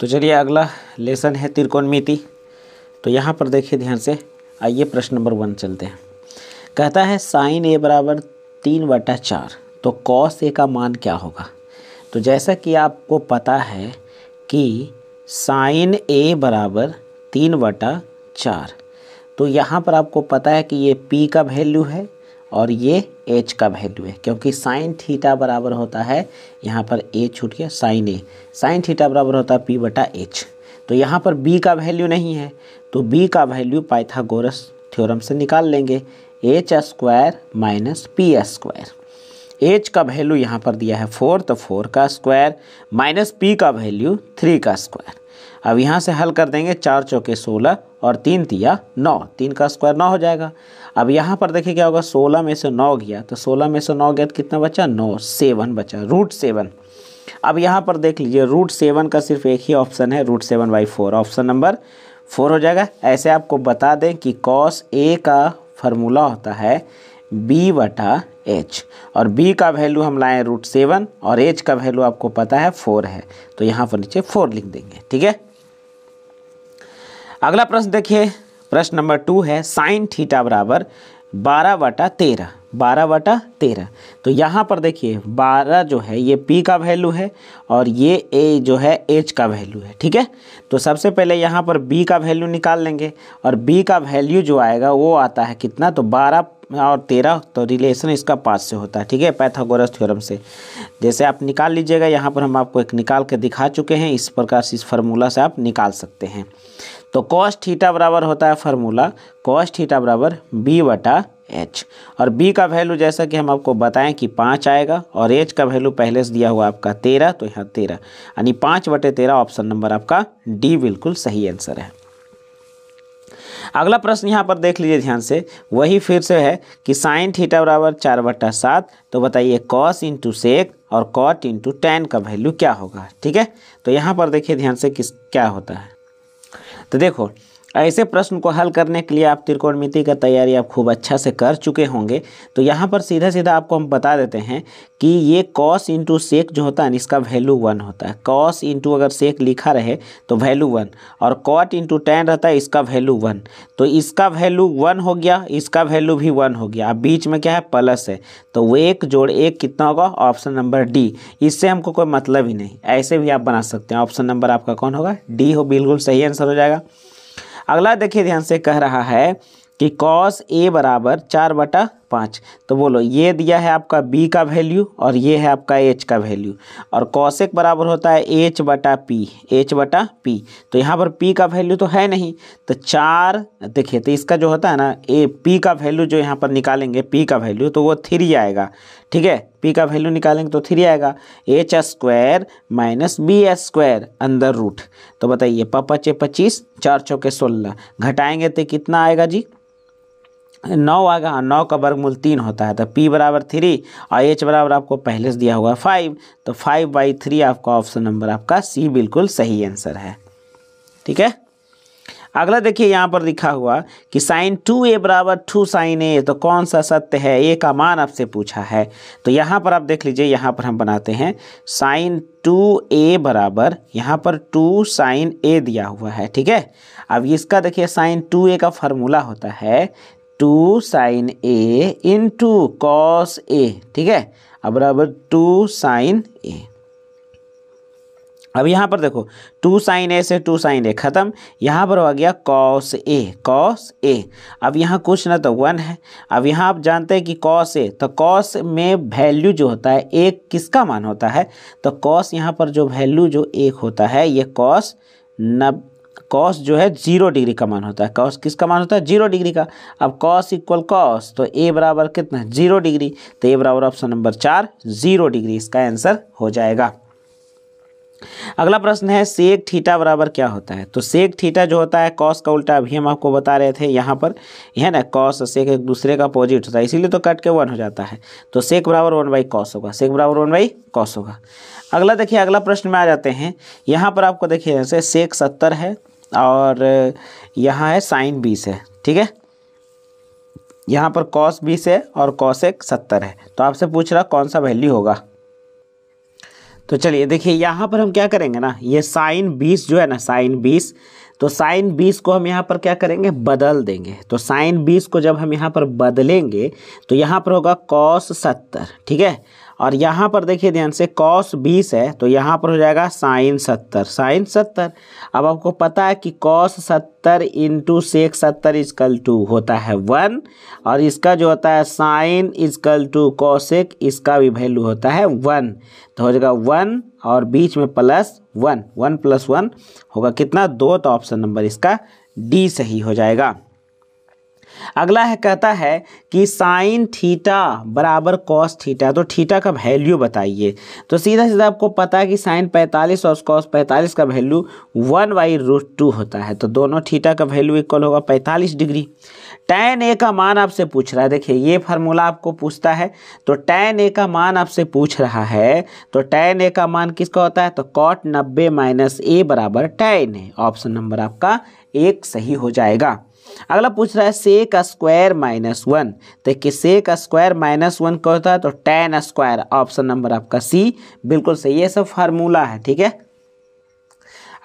तो चलिए अगला लेसन है मिति तो यहाँ पर देखिए ध्यान से आइए प्रश्न नंबर वन चलते हैं कहता है साइन ए बराबर तीन बटा चार तो कॉस ए का मान क्या होगा तो जैसा कि आपको पता है कि साइन ए बराबर तीन बटा चार तो यहाँ पर आपको पता है कि ये पी का वैल्यू है और ये एच का वैल्यू है क्योंकि साइन थीटा बराबर होता है यहाँ पर ए छूट गया साइन ए साइन थीटा बराबर होता है पी बटा एच तो यहाँ पर बी का वैल्यू नहीं है तो बी का वैल्यू पाइथागोरस थ्योरम से निकाल लेंगे H square minus P square H का वैल्यू यहाँ पर दिया है फोर तो फोर का स्क्वायर माइनस पी का वैल्यू थ्री का स्क्वायर अब यहाँ से हल कर देंगे चार चौके सोलह और तीन दिया नौ तीन का स्क्वायर नौ हो जाएगा अब यहाँ पर देखिए क्या होगा सोलह में से नौ गया तो सोलह में से नौ गया तो कितना बचा नौ सेवन बचा रूट सेवन अब यहाँ पर देख लीजिए रूट सेवन का सिर्फ एक ही ऑप्शन है root seven by four option number four हो जाएगा ऐसे आपको बता दें कि कॉस ए का फार्मूला होता है बी बटा एच और बी का वैल्यू हम लाएँ रूट सेवन और एच का वैल्यू आपको पता है फोर है तो यहाँ पर नीचे फोर लिख देंगे ठीक है अगला प्रश्न देखिए प्रश्न नंबर टू है साइन थीटा बराबर बारह बटा तेरह बारह वटा तेरह तो यहाँ पर देखिए बारह जो है ये पी का वैल्यू है और ये ए जो है एच का वैल्यू है ठीक है तो सबसे पहले यहाँ पर बी का वैल्यू निकाल लेंगे और बी का वैल्यू जो आएगा वो आता है कितना तो बारह और तेरह तो रिलेशन इसका पाँच से होता है ठीक है पैथागोरस थ्योरम से जैसे आप निकाल लीजिएगा यहाँ पर हम आपको एक निकाल के दिखा चुके हैं इस प्रकार से इस फार्मूला से आप निकाल सकते हैं तो कॉस्ट थीटा बराबर होता है फार्मूला कॉस्ट थीटा बराबर बी बटा एच और बी का वैल्यू जैसा कि हम आपको बताएं कि पाँच आएगा और एच का वैल्यू पहले से दिया हुआ आपका तेरह तो यहाँ तेरह यानी पाँच बटे तेरह ऑप्शन नंबर आपका डी बिल्कुल सही आंसर है अगला प्रश्न यहाँ पर देख लीजिए ध्यान से वही फिर से है कि साइन थीटा बराबर चार बट्टा सात तो बताइए कॉस इंटू सेक और कॉट इंटू टेन का वैल्यू क्या होगा ठीक है तो यहाँ पर देखिए ध्यान से किस क्या होता है तो देखो ऐसे प्रश्न को हल करने के लिए आप त्रिकोणमिति का तैयारी आप खूब अच्छा से कर चुके होंगे तो यहाँ पर सीधा सीधा आपको हम बता देते हैं कि ये कॉस इंटू सेक जो होता है ना इसका वैल्यू वन होता है कॉस इंटू अगर सेक लिखा रहे तो वैल्यू वन और कॉट इंटू टेन रहता है इसका वैल्यू वन तो इसका वैल्यू वन हो गया इसका वैल्यू भी वन हो गया अब बीच में क्या है प्लस है तो वो एक जोड़ एक कितना होगा ऑप्शन नंबर डी इससे हमको कोई मतलब ही नहीं ऐसे भी आप बना सकते हैं ऑप्शन नंबर आपका कौन होगा डी हो बिल्कुल सही आंसर हो जाएगा अगला देखिए ध्यान से कह रहा है कि कॉस ए बराबर चार बटा पाँच तो बोलो ये दिया है आपका बी का वैल्यू और ये है आपका एच का वैल्यू और कौशिक बराबर होता है एच बटा पी एच बटा पी तो यहाँ पर पी का वैल्यू तो है नहीं तो चार देखिए तो इसका जो होता है ना ए पी का वैल्यू जो यहाँ पर निकालेंगे पी का वैल्यू तो वो थ्री आएगा ठीक है पी का वैल्यू निकालेंगे तो थ्री आएगा H square minus B square अंदर रूट तो बताइए पपचे पच्चीस चार चौके सोलह घटाएंगे तो कितना आएगा जी नौ गया नौ का वर्गमूल तीन होता है तो पी बराबर थ्री और एच बराबर आपको पहले से दिया हुआ है फाइव तो फाइव बाई थ्री आपका ऑप्शन नंबर आपका सी बिल्कुल सही आंसर है ठीक है अगला देखिए यहाँ पर लिखा हुआ कि साइन टू ए बराबर टू साइन ए तो कौन सा सत्य है ए का मान आपसे पूछा है तो यहाँ पर आप देख लीजिए यहाँ पर हम बनाते हैं साइन टू ए बराबर यहाँ पर टू साइन ए दिया हुआ है ठीक है अब इसका देखिए साइन टू ए का फार्मूला होता है two sine A into cos A ठीक है अब बराबर टू साइन ए अब यहाँ पर देखो टू साइन ए से टू साइन ए ख़त्म यहाँ पर हो गया कॉस ए कॉस ए अब यहाँ कुछ ना तो वन है अब यहाँ आप जानते हैं कि कॉस ए तो कॉस में वैल्यू जो होता है एक किसका मान होता है तो कॉस यहाँ पर जो वैल्यू जो एक होता है ये कॉस नब कॉस जो है जीरो डिग्री का मान होता है कॉस किसका मान होता है जीरो डिग्री का अब कॉस इक्वल कॉस तो ए बराबर कितना है जीरो डिग्री तो ए बराबर ऑप्शन नंबर चार जीरो डिग्री इसका आंसर हो जाएगा अगला प्रश्न है सेक थीटा बराबर क्या होता है तो सेक थीटा जो होता है कॉस का उल्टा अभी हम आपको बता रहे थे यहाँ पर यह ना कॉस सेक एक दूसरे का अपोजिट होता है इसीलिए तो कट के वन हो जाता है तो सेक बराबर वन बाई कॉस होगा सेक बराबर वन बाई कॉस होगा अगला देखिए अगला प्रश्न में आ जाते हैं यहाँ पर आपको देखिए जैसे सेक सत्तर है और यहाँ है साइन बीस है ठीक है यहाँ पर कॉस बीस है और कॉस एक सत्तर है तो आपसे पूछ रहा कौन सा वैल्यू होगा तो चलिए देखिए यहाँ पर हम क्या करेंगे ना ये साइन बीस जो है ना साइन बीस तो साइन बीस को हम यहाँ पर क्या करेंगे बदल देंगे तो साइन बीस को जब हम यहाँ पर बदलेंगे तो यहाँ पर होगा कॉस सत्तर ठीक है और यहाँ पर देखिए ध्यान से कॉस बीस है तो यहाँ पर हो जाएगा साइन सत्तर साइन सत्तर अब आपको पता है कि कॉस सत्तर इंटू सेक सत्तर इजकल टू होता है वन और इसका जो होता है साइन इजकल टू कॉसेक इसका भी वैल्यू होता है वन तो हो जाएगा वन और बीच में plus one one plus one होगा कितना दो तो ऑप्शन नंबर इसका डी सही हो जाएगा अगला है कहता है कि साइन थीटा बराबर कॉस थीटा तो थीटा का वैल्यू बताइए तो सीधा सीधा आपको पता है कि साइन 45 और कॉस 45 का value one by root two होता है तो दोनों थीटा का वैल्यू इक्वल होगा 45 डिग्री टैन ए का मान आपसे पूछ रहा है देखिए ये फार्मूला आपको पूछता है तो टैन ए का मान आपसे पूछ रहा है तो टैन ए का मान किसका होता है तो कॉट नब्बे माइनस ए बराबर टैन ए ऑप्शन नंबर आपका एक सही हो जाएगा अगला पूछ रहा है से का स्क्वायर माइनस वन देखिए से का स्क्वायर माइनस वन क्या होता है तो टेन स्क्वायर ऑप्शन नंबर आपका सी बिल्कुल सही है सब फार्मूला है ठीक है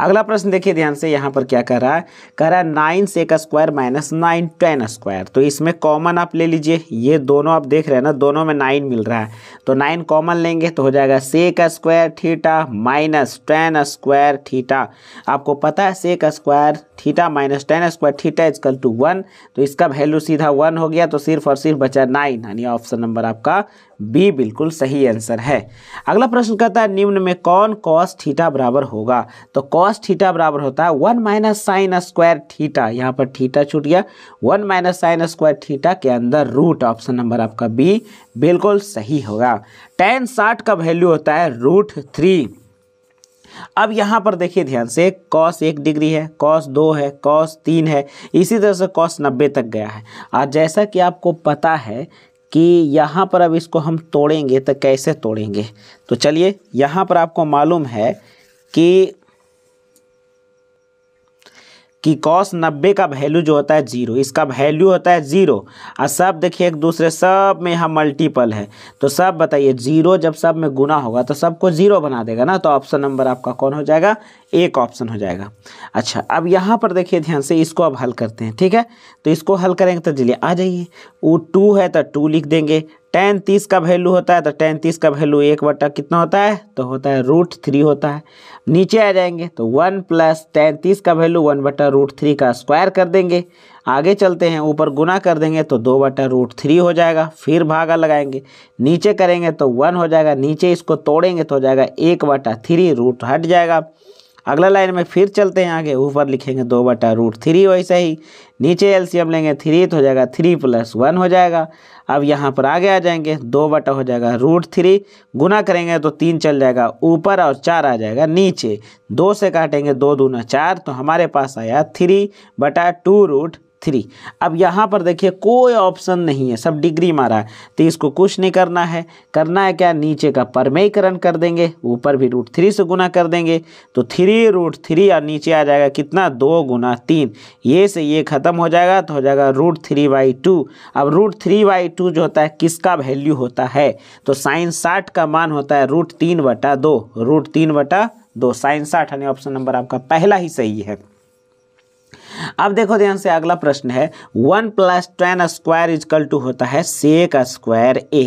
अगला प्रश्न देखिए ध्यान से यहाँ पर क्या कर रहा है कह रहा है नाइन से का square minus nine tan square तो इसमें कॉमन आप ले लीजिए ये दोनों आप देख रहे हैं ना दोनों में नाइन मिल रहा है तो नाइन कॉमन लेंगे तो हो जाएगा से का square theta minus ten square theta आपको पता है से का square theta minus ten square theta equal to one तो इसका वैल्यू सीधा वन हो गया तो सिर्फ और सिर्फ बचा नाइन यानी ऑप्शन नंबर आपका बी बिल्कुल सही आंसर है अगला प्रश्न कहता है निम्न में कौन कॉस थीटा बराबर होगा तो कॉस थीटा बराबर होता है one minus sine square theta यहाँ पर थीटा छूट गया one minus sine square theta के अंदर रूट ऑप्शन नंबर आपका बी बिल्कुल सही होगा टेन साठ का वैल्यू होता है रूट थ्री अब यहाँ पर देखिए ध्यान से कॉस एक डिग्री है कॉस दो है कॉस तीन है इसी तरह से कॉस नब्बे तक गया है और जैसा कि आपको पता है कि यहाँ पर अब इसको हम तोड़ेंगे तो कैसे तोड़ेंगे तो चलिए यहाँ पर आपको मालूम है कि कि कॉस नब्बे का वैल्यू जो होता है जीरो इसका वैल्यू होता है जीरो और सब देखिए एक दूसरे सब में यहाँ मल्टीपल है तो सब बताइए जीरो जब सब में गुना होगा तो सबको जीरो बना देगा ना तो ऑप्शन नंबर आपका कौन हो जाएगा एक ऑप्शन हो जाएगा अच्छा अब यहाँ पर देखिए ध्यान से इसको अब हल करते हैं ठीक है तो इसको हल करेंगे तो चलिए आ जाइए वो टू है तो टू लिख देंगे टेन तीस का वैल्यू होता है तो टेन तीस का वैल्यू एक बटा कितना होता है तो होता है रूट थ्री होता है नीचे आ जाएंगे तो वन प्लस तैंतीस का वैल्यू वन बटा रूट थ्री का स्क्वायर कर देंगे आगे चलते हैं ऊपर गुना कर देंगे तो दो बटा रूट थ्री हो जाएगा फिर भागा लगाएंगे नीचे करेंगे तो वन हो जाएगा नीचे इसको तोड़ेंगे तो हो जाएगा एक बटा थ्री रूट हट जाएगा अगला लाइन में फिर चलते हैं आगे ऊपर लिखेंगे दो बटा रूट थ्री वैसे ही नीचे एलसीएम लेंगे थ्री तो हो जाएगा थ्री प्लस वन हो जाएगा अब यहाँ पर आगे आ जाएंगे दो बटा हो जाएगा रूट थ्री गुना करेंगे तो तीन चल जाएगा ऊपर और चार आ जाएगा नीचे दो से काटेंगे दो दूना चार तो हमारे पास आया थ्री बटा टू रूट थ्री अब यहाँ पर देखिए कोई ऑप्शन नहीं है सब डिग्री मारा है तो इसको कुछ नहीं करना है करना है क्या नीचे का परमेयकरण कर देंगे ऊपर भी रूट थ्री से गुना कर देंगे तो थ्री रूट थ्री और नीचे आ जाएगा कितना दो गुना तीन ये से ये ख़त्म हो जाएगा तो हो जाएगा रूट थ्री बाई टू अब रूट थ्री बाई टू जो होता है किसका वैल्यू होता है तो साइन साठ का मान होता है रूट तीन बटा दो रूट तीन बटा दो साइन साठ यानी ऑप्शन नंबर आपका पहला ही सही है अब देखो ध्यान से अगला प्रश्न है one plus tan square equal to होता है सेक स्क्वायर ए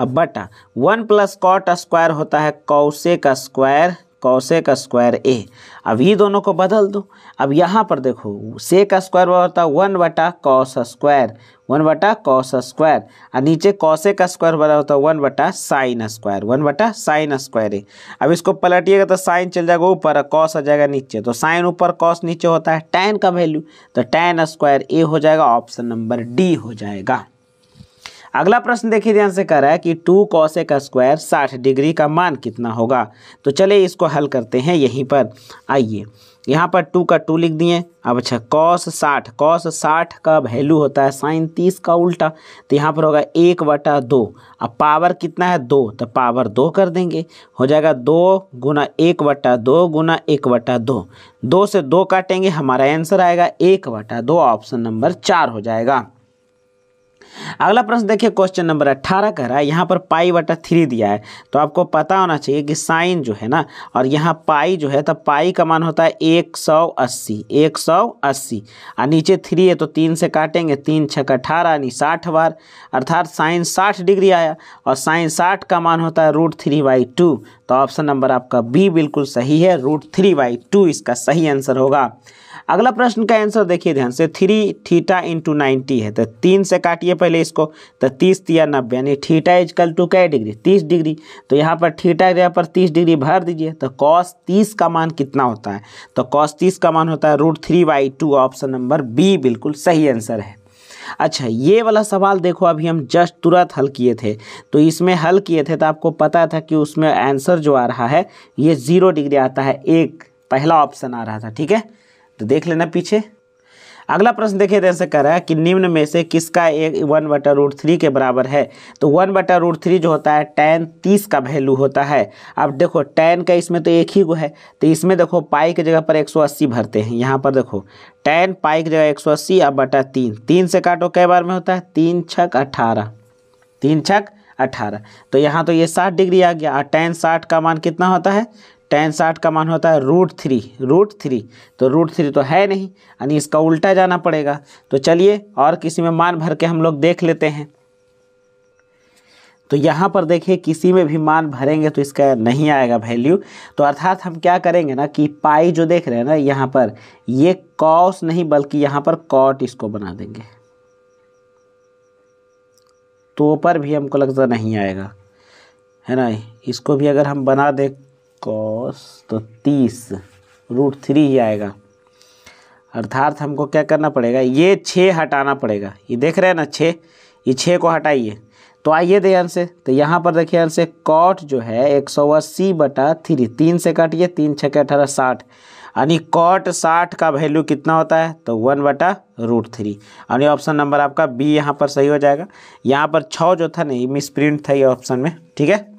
अब बटा वन प्लस कॉट स्क्वायर होता है कौसे का स्क्वायर से का स्क्वायर ए अब ये दोनों को बदल दो अब यहाँ पर देखो से का स्क्वायर वो होता है वन बटा कॉस स्क्वायर वन बटा कॉस स्क्वायर और नीचे कौसे का स्क्वायर बड़ा होता है वन बटा साइन स्क्वायर वन बटा साइन स्क्वायर ए अब इसको पलटिएगा तो साइन चल जाएगा ऊपर और कॉस आ जाएगा नीचे तो साइन ऊपर कॉस नीचे होता है टैन का वैल्यू तो टैन स्क्वायर ए हो जाएगा ऑप्शन नंबर डी हो जाएगा अगला प्रश्न देखिए ध्यान से कह रहा है कि टू कॉस का स्क्वायर साठ डिग्री का मान कितना होगा तो चलिए इसको हल करते हैं यहीं पर आइए यहाँ पर टू का टू लिख दिए अब अच्छा कॉस साठ कॉस साठ का वैल्यू होता है साइन तीस का उल्टा तो यहाँ पर होगा एक बटा दो अब पावर कितना है दो तो पावर दो कर देंगे हो जाएगा दो गुना एक बटा दो गुना एक बटा दो दो से दो काटेंगे हमारा आंसर आएगा एक बटा दो ऑप्शन नंबर चार हो जाएगा अगला प्रश्न देखिए क्वेश्चन नंबर अट्ठारह कह रहा है यहाँ पर पाई वटा थ्री दिया है तो आपको पता होना चाहिए कि साइन जो है ना और यहाँ पाई जो है तो पाई का मान होता है एक सौ अस्सी एक सौ अस्सी और नीचे थ्री है तो तीन से काटेंगे तीन छः अठारह यानी साठ बार अर्थात साइन साठ डिग्री आया और साइन साठ का मान होता है रूट थ्री बाई टू तो ऑप्शन नंबर आपका बी बिल्कुल सही है रूट थ्री बाई टू इसका सही आंसर होगा अगला प्रश्न का आंसर देखिए ध्यान से थ्री थीटा इंटू नाइन्टी है तो तीन से काटिए पहले इसको तो तीस तिया नब्बे यानी थीटा कल टू कै डिग्री तीस डिग्री तो यहाँ पर थीटा यहाँ पर तीस डिग्री भर दीजिए तो कॉस तीस का मान कितना होता है तो कॉस तीस का मान होता है root three by two option number B बिल्कुल सही आंसर है अच्छा ये वाला सवाल देखो अभी हम जस्ट तुरंत हल किए थे तो इसमें हल किए थे तो आपको पता था कि उसमें आंसर जो आ रहा है ये ज़ीरो डिग्री आता है एक पहला ऑप्शन आ रहा था ठीक है तो देख लेना पीछे अगला प्रश्न देखिए जैसे कह रहा है कि निम्न में से किसका एक वन बटा रूट थ्री के बराबर है तो वन बटा रूट थ्री जो होता है टेन तीस का वैल्यू होता है अब देखो टेन का इसमें तो एक ही गो है तो इसमें देखो पाई की जगह पर एक सौ अस्सी भरते हैं यहाँ पर देखो टेन पाई की जगह एक सौ अस्सी अब बटा तीन तीन से काटो कई बार में होता है तीन छक अठारह तीन छक अठारह तो यहाँ तो ये साठ डिग्री आ गया और टेन साठ का मान कितना होता है टेन साठ का मान होता है रूट थ्री रूट थ्री तो रूट थ्री तो है नहीं यानी इसका उल्टा जाना पड़ेगा तो चलिए और किसी में मान भर के हम लोग देख लेते हैं तो यहाँ पर देखिए किसी में भी मान भरेंगे तो इसका नहीं आएगा वैल्यू तो अर्थात हम क्या करेंगे ना कि पाई जो देख रहे हैं ना यहाँ पर ये कॉस नहीं बल्कि यहाँ पर कॉट इसको बना देंगे तो पर भी हमको लगता नहीं आएगा है ना इसको भी अगर हम बना दें कॉस तो तीस रूट थ्री ही आएगा अर्थात हमको क्या करना पड़ेगा ये छः हटाना पड़ेगा ये देख रहे हैं ना छः ये छः को हटाइए तो आइए दे से तो यहाँ पर देखिए आंसर कॉट जो है एक सौ अस्सी बटा थ्री तीन से काटिए तीन छः के अठारह साठ यानी कॉट साठ का वैल्यू कितना होता है तो वन बटा रूट थ्री यानी ऑप्शन नंबर आपका बी यहाँ पर सही हो जाएगा यहाँ पर छः जो था ना ये मिसप्रिंट था ये ऑप्शन में ठीक है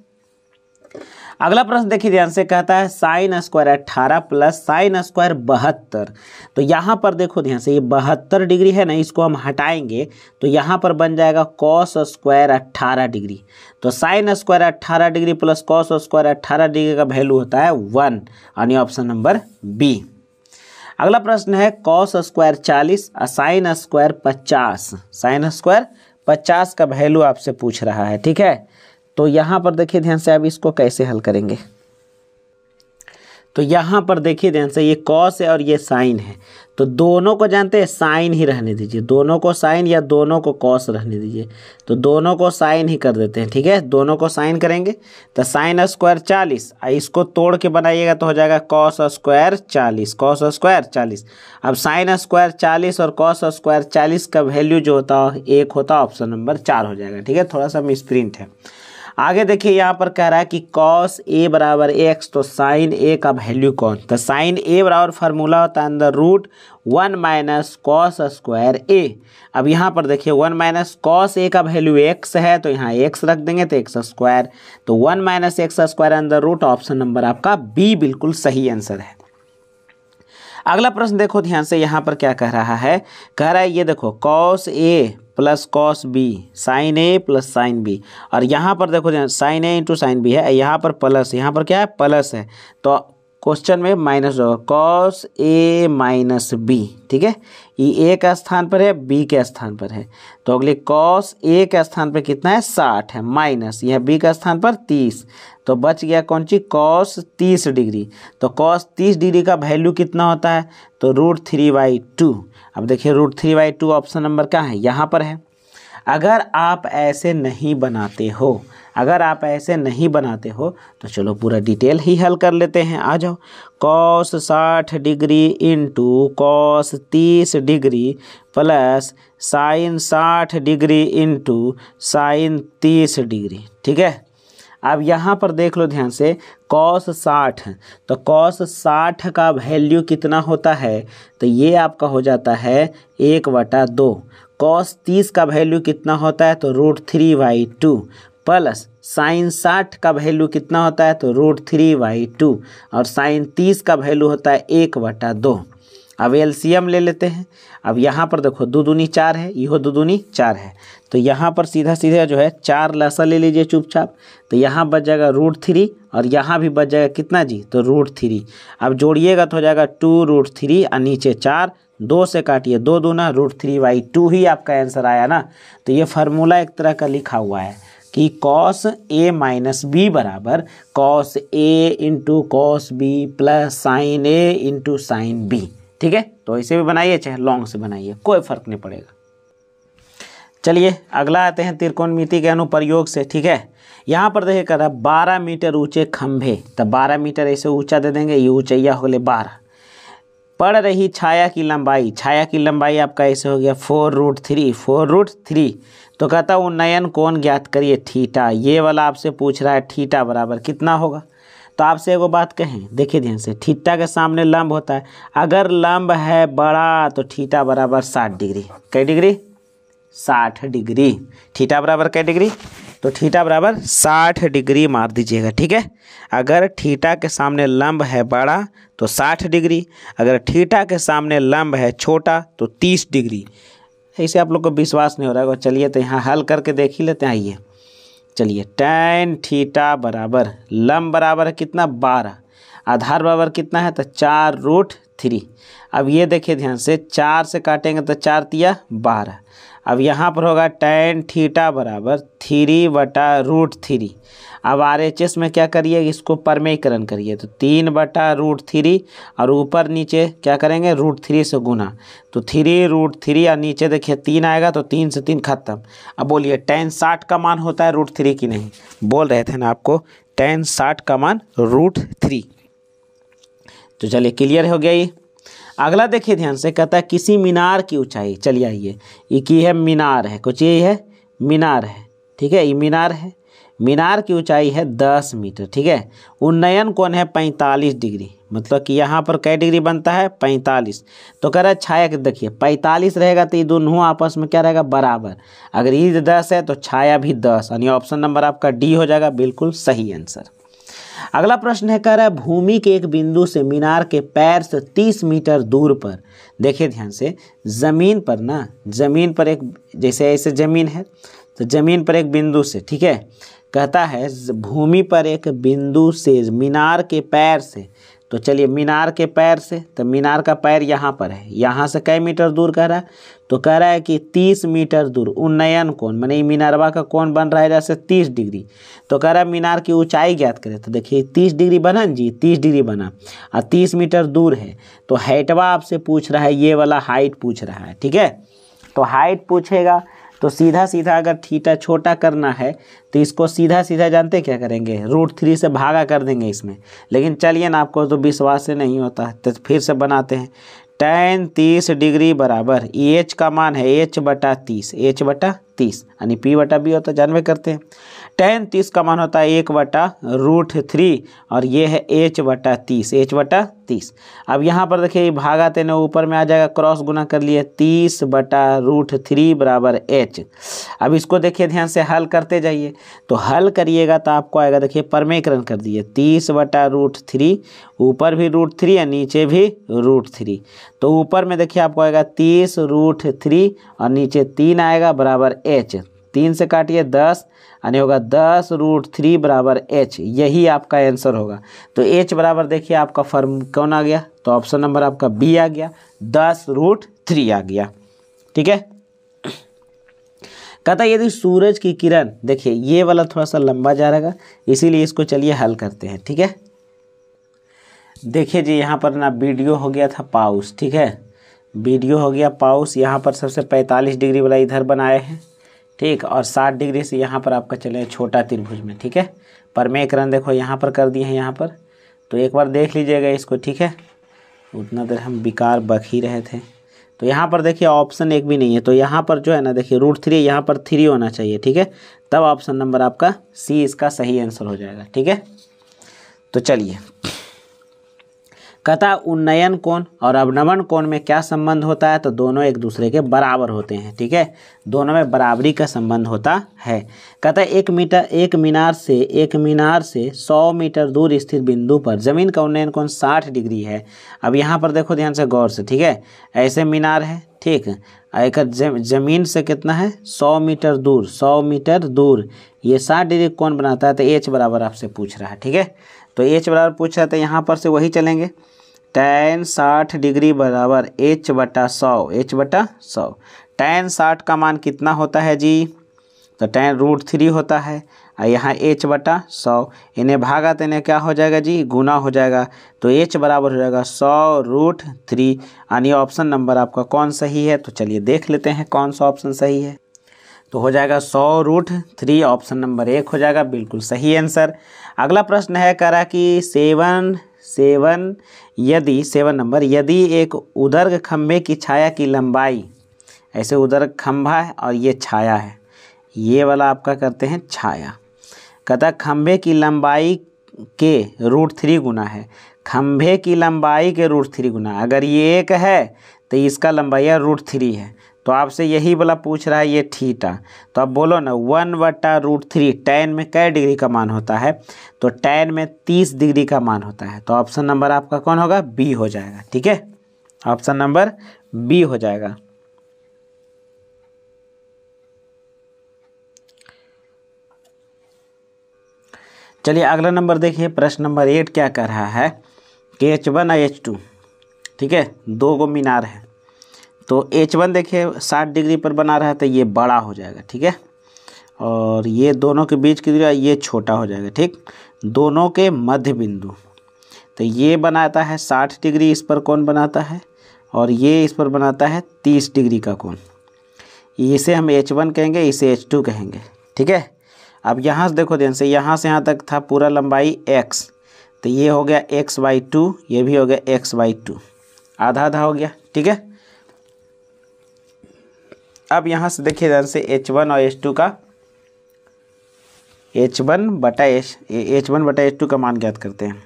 अगला प्रश्न देखिए ध्यान से कहता है साइन स्क्वायर अट्ठारह प्लस साइन स्क्वायर बहत्तर तो यहाँ पर देखो ध्यान से ये बहत्तर डिग्री है ना इसको हम हटाएंगे तो यहाँ पर बन जाएगा कॉस स्क्वायर अट्ठारह डिग्री तो साइन स्क्वायर अट्ठारह डिग्री प्लस कॉस स्क्वायर अट्ठारह डिग्री का वैल्यू होता है वन यानी ऑप्शन नंबर बी अगला प्रश्न है कॉस स्क्वायर चालीस और साइन स्क्वायर पचास साइन स्क्वायर पचास का वैल्यू आपसे पूछ रहा है ठीक है तो यहाँ पर देखिए ध्यान से आप इसको कैसे हल करेंगे तो यहाँ पर देखिए ध्यान से ये कॉस है और ये साइन है तो दोनों को जानते हैं साइन ही रहने दीजिए दोनों को साइन या दोनों को कॉस रहने दीजिए तो दोनों को साइन ही कर देते हैं ठीक है दोनों को साइन करेंगे तो साइन स्क्वायर चालीस इसको तोड़ के बनाइएगा तो हो जाएगा कॉस स्क्वायर चालीस कॉस स्क्वायर चालीस अब साइन स्क्वायर चालीस और कॉस स्क्वायर चालीस का वैल्यू जो होता है एक होता है ऑप्शन नंबर चार हो जाएगा ठीक है थोड़ा सा मिसप्रिंट है आगे देखिए यहाँ पर कह रहा है कि कॉस ए बराबर एक्स तो साइन ए का वैल्यू कौन तो साइन ए बराबर फार्मूला होता है अंदर root one minus cos square A अब यहाँ पर देखिए वन माइनस कॉस ए का वैल्यू एक्स है तो यहाँ एक्स रख देंगे तो एक्स स्क्वायर तो वन माइनस एक्स स्क्वायर अंदर रूट ऑप्शन नंबर आपका बी बिल्कुल सही आंसर है अगला प्रश्न देखो ध्यान से यहाँ पर क्या कह रहा है कह रहा है ये देखो cos A plus cos B sine A plus sine B और यहाँ पर देखो sine A into sine B है यहाँ पर प्लस यहाँ पर क्या है प्लस है तो क्वेश्चन में माइनस होगा कॉस ए माइनस बी ठीक है ये ए के स्थान पर है बी के स्थान पर है तो अगले कॉस ए के स्थान पर कितना है साठ है माइनस यह बी के स्थान पर तीस तो बच गया कौन सी कॉस तीस डिग्री तो कॉस तीस डिग्री का वैल्यू कितना होता है तो रूट थ्री बाई टू अब देखिए root three by two option number क्या है यहाँ पर है अगर आप ऐसे नहीं बनाते हो अगर आप ऐसे नहीं बनाते हो तो चलो पूरा डिटेल ही हल कर लेते हैं आ जाओ कॉस साठ डिग्री इंटू कॉस तीस डिग्री प्लस साइन साठ डिग्री इंटू साइन तीस डिग्री ठीक है अब यहाँ पर देख लो ध्यान से कॉस साठ तो कॉस साठ का वैल्यू कितना होता है तो ये आपका हो जाता है एक बटा दो कॉस तीस का वैल्यू कितना होता है तो root three by two plus sine साठ का वैल्यू कितना होता है तो रूट थ्री बाई टू और साइन तीस का वैल्यू होता है एक बटा दो अब एलसीएम ले लेते हैं अब यहाँ पर देखो दो दूनी चार है यह दो दूनी चार है तो यहाँ पर सीधा सीधा जो है चार लसा ले लीजिए चुपचाप तो यहाँ बच जाएगा रूट थ्री और यहाँ भी बच जाएगा कितना जी तो रूट थ्री अब जोड़िएगा तो हो जाएगा टू रूट थ्री और नीचे चार दो से काटिए दो दूना रूट थ्री बाई टू ही आपका आंसर आया ना तो ये फार्मूला एक तरह का लिखा हुआ है कि कॉस ए माइनस बी बराबर cos A into cos B plus sine A into sine B ठीक है तो ऐसे भी बनाइए चाहे लॉन्ग से बनाइए कोई फर्क नहीं पड़ेगा चलिए अगला आते हैं त्रिकोण मिति के अनुप्रयोग से ठीक है यहाँ पर देखिए कह रहा है बारह मीटर ऊंचे खंभे तो बारह मीटर ऐसे ऊंचा दे देंगे ये ऊंचाइया हो गए बारह पड़ रही छाया की लंबाई छाया की लंबाई आपका ऐसे हो गया four root three four root three तो कहता उन्नयन कौन ज्ञात करिए ठीटा ये वाला आपसे पूछ रहा है ठीटा बराबर कितना होगा तो आपसे एगो बात कहें देखिए ध्यान से ठीटा के सामने लंब होता है अगर लंब है बड़ा तो ठीटा बराबर साठ डिग्री कई डिग्री साठ डिग्री ठीटा बराबर कई डिग्री तो ठीटा बराबर साठ डिग्री मार दीजिएगा ठीक है अगर ठीटा के सामने लंब है बड़ा तो साठ डिग्री अगर ठीटा के सामने लंब है छोटा तो तीस डिग्री ऐसे आप लोग को विश्वास नहीं हो रहा है चलिए तो यहाँ हल करके देख ही लेते हैं आइए चलिए टेन थीटा बराबर लम बराबर है कितना बारह आधार बराबर कितना है तो चार रूट थ्री अब ये देखिए ध्यान से चार से काटेंगे तो चार तिया बारह अब यहाँ पर होगा टेन थीटा बराबर थ्री बटा रूट थ्री अब आर एच एस में क्या करिए इसको परमेकरण करिए तो तीन बटा रूट थ्री और ऊपर नीचे क्या करेंगे रूट थ्री से गुना तो थ्री रूट थ्री और नीचे देखिए तीन आएगा तो तीन से तीन खत्म अब बोलिए टेन साठ का मान होता है रूट थ्री की नहीं बोल रहे थे ना आपको टेन साठ का मान रूट थ्री तो चलिए क्लियर हो गया ये अगला देखिए ध्यान से कहता है किसी मीनार की ऊँचाई चलिए आइए ये की है मीनार है कुछ यही है मीनार है ठीक है ये मीनार है मीनार की ऊंचाई है दस मीटर ठीक है उन्नयन कौन है पैंतालीस डिग्री मतलब कि यहाँ पर कै डिग्री बनता है पैंतालीस तो कह रहा है छाया के देखिए पैंतालीस रहेगा तो ये दोनों आपस में क्या रहेगा बराबर अगर ये दस है तो छाया भी दस यानी ऑप्शन नंबर आपका डी हो जाएगा बिल्कुल सही आंसर अगला प्रश्न है कह रहा है भूमि के एक बिंदु से मीनार के पैर से तीस मीटर दूर पर देखिए ध्यान से ज़मीन पर ना ज़मीन पर एक जैसे ऐसे ज़मीन है तो ज़मीन पर एक बिंदु से ठीक है कहता है भूमि पर एक बिंदु से मीनार के पैर से तो चलिए मीनार के पैर से तो मीनार का पैर यहाँ पर है यहाँ से कई मीटर दूर कह रहा है तो कह रहा है कि तीस मीटर दूर उन्नयन कोण मैंने मीनारवा का कोण बन रहा है जैसे तीस डिग्री तो कह रहा है मीनार की ऊंचाई ज्ञात करें तो देखिए तीस डिग्री बना जी तीस डिग्री बना और तीस मीटर दूर है तो हाइटवा आपसे पूछ रहा है ये वाला हाइट पूछ रहा है ठीक है तो हाइट पूछेगा तो सीधा सीधा अगर थीटा छोटा करना है तो इसको सीधा सीधा जानते क्या करेंगे रूट थ्री से भागा कर देंगे इसमें लेकिन चलिए ना आपको तो विश्वास से नहीं होता तो फिर से बनाते हैं टेन तीस डिग्री बराबर ई एच का मान है एच बटा तीस एच बटा तीस यानी पी वटा बी होता है जानवे करते हैं टेन तीस का मान होता है एक वटा रूट थ्री और ये है एच वटा तीस एच वटा तीस अब यहाँ पर देखिए भागा तेने ऊपर में आ जाएगा क्रॉस गुना कर लिए तीस बटा रूट थ्री बराबर एच अब इसको देखिए ध्यान से हल करते जाइए तो हल करिएगा तो आपको आएगा देखिए परमेकरण कर दिए तीस बटा रूट थ्री ऊपर भी रूट थ्री और नीचे भी रूट थ्री तो ऊपर में देखिए आपको आएगा तीस रूट थ्री और नीचे तीन आएगा बराबर एच तीन से काटिए दस यानी होगा दस रूट थ्री बराबर एच यही आपका आंसर होगा तो एच बराबर देखिए आपका फर्म कौन आ गया तो ऑप्शन नंबर आपका बी आ गया दस रूट थ्री आ गया ठीक है कहता यदि सूरज की किरण देखिए ये वाला थोड़ा सा लंबा जा रहेगा इसीलिए इसको चलिए हल करते हैं ठीक है देखिए जी यहाँ पर ना वीडियो हो गया था पाउस ठीक है वीडियो हो गया पाउस यहाँ पर सबसे 45 डिग्री वाला इधर बनाए हैं ठीक और 60 डिग्री से यहाँ पर आपका चले छोटा त्रिभुज में ठीक है परमेकरण देखो यहाँ पर कर दिए हैं यहाँ पर तो एक बार देख लीजिएगा इसको ठीक है उतना देर हम बेकार बख ही रहे थे तो यहाँ पर देखिए ऑप्शन एक भी नहीं है तो यहाँ पर जो है ना देखिए रूट थ्री यहाँ पर थ्री होना चाहिए ठीक है तब ऑप्शन नंबर आपका सी इसका सही आंसर हो जाएगा ठीक है तो चलिए कथा उन्नयन कोण और अवनमन कोण में क्या संबंध होता है तो दोनों एक दूसरे के बराबर होते हैं ठीक है दोनों में बराबरी का संबंध होता है कथा एक मीटर एक मीनार से एक मीनार से सौ मीटर दूर स्थित बिंदु पर जमीन का उन्नयन कोण साठ डिग्री है अब यहाँ पर देखो ध्यान से गौर से ठीक है ऐसे मीनार है ठीक एक जमीन से कितना है सौ मीटर दूर सौ मीटर दूर ये साठ डिग्री कौन बनाता है तो एच बराबर आपसे पूछ रहा है ठीक है तो एच बराबर पूछ रहा है तो यहाँ पर से वही चलेंगे टेन साठ डिग्री बराबर एच बटा सौ एच बटा सौ टेन साठ का मान कितना होता है जी तो टेन रूट थ्री होता है और यहाँ एच बटा सौ इन्हें भागा तो इन्हें क्या हो जाएगा जी गुना हो जाएगा तो एच बराबर हो जाएगा सौ रूट थ्री यानी ऑप्शन नंबर आपका कौन सही है तो चलिए देख लेते हैं कौन सा ऑप्शन सही है तो हो जाएगा सौ रूट थ्री ऑप्शन नंबर एक हो जाएगा बिल्कुल सही आंसर अगला प्रश्न है करा कि सेवन सेवन यदि सेवन नंबर यदि एक उदर्ग खम्भे की छाया की लंबाई ऐसे उदर्ग खम्भा है और ये छाया है ये वाला आपका करते हैं छाया कहता खम्भे की लंबाई के रूट थ्री गुना है खम्भे की लंबाई के रूट थ्री गुना अगर ये एक है तो इसका लंबाई रूट थ्री है तो आपसे यही वाला पूछ रहा है ये थीटा तो आप बोलो ना वन वटा रूट थ्री टेन में कई डिग्री का मान होता है तो टेन में तीस डिग्री का मान होता है तो ऑप्शन नंबर आपका कौन होगा बी हो जाएगा ठीक है ऑप्शन नंबर बी हो जाएगा चलिए अगला नंबर देखिए प्रश्न नंबर एट क्या कर रहा है कि एच वन और एच टू ठीक है दो गो मीनार है तो एच वन देखिए साठ डिग्री पर बना रहा है तो ये बड़ा हो जाएगा ठीक है और ये दोनों के बीच की दूरी ये छोटा हो जाएगा ठीक दोनों के मध्य बिंदु तो ये बनाता है साठ डिग्री इस पर कौन बनाता है और ये इस पर बनाता है तीस डिग्री का कौन इसे हम एच वन कहेंगे इसे एच टू कहेंगे ठीक है अब यहाँ से देखो ध्यान से यहाँ से यहाँ तक था पूरा लंबाई एक्स तो ये हो गया एक्स बाई टू ये भी हो गया एक्स बाई टू आधा आधा हो गया ठीक है अब यहाँ से देखिए ध्यान से एच वन और एच टू का एच वन बटा एच एच वन बटा एच टू का मान ज्ञात करते हैं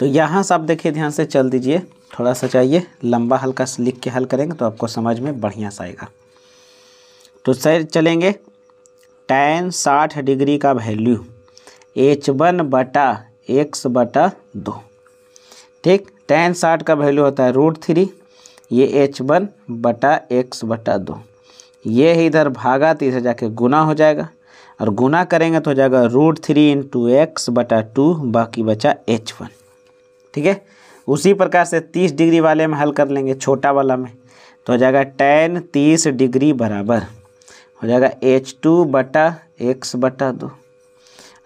तो यहाँ से आप देखिए ध्यान से चल दीजिए थोड़ा सा चाहिए लंबा हल्का लिख के हल करेंगे तो आपको समझ में बढ़िया सा आएगा तो सर चलेंगे टैन साठ डिग्री का वैल्यू एच वन बटा एक्स बटा दो ठीक टेन साठ का वैल्यू होता है रूट थ्री ये एच वन बटा एक्स बटा दो ये इधर भागा तो इधर जाके गुना हो जाएगा और गुना करेंगे तो हो जाएगा रूट थ्री इंटू एक्स बटा टू बाकी बचा एच वन ठीक है उसी प्रकार से तीस डिग्री वाले में हल कर लेंगे छोटा वाला में तो हो जाएगा टेन तीस डिग्री बराबर हो जाएगा एच टू बटा एक्स बटा दो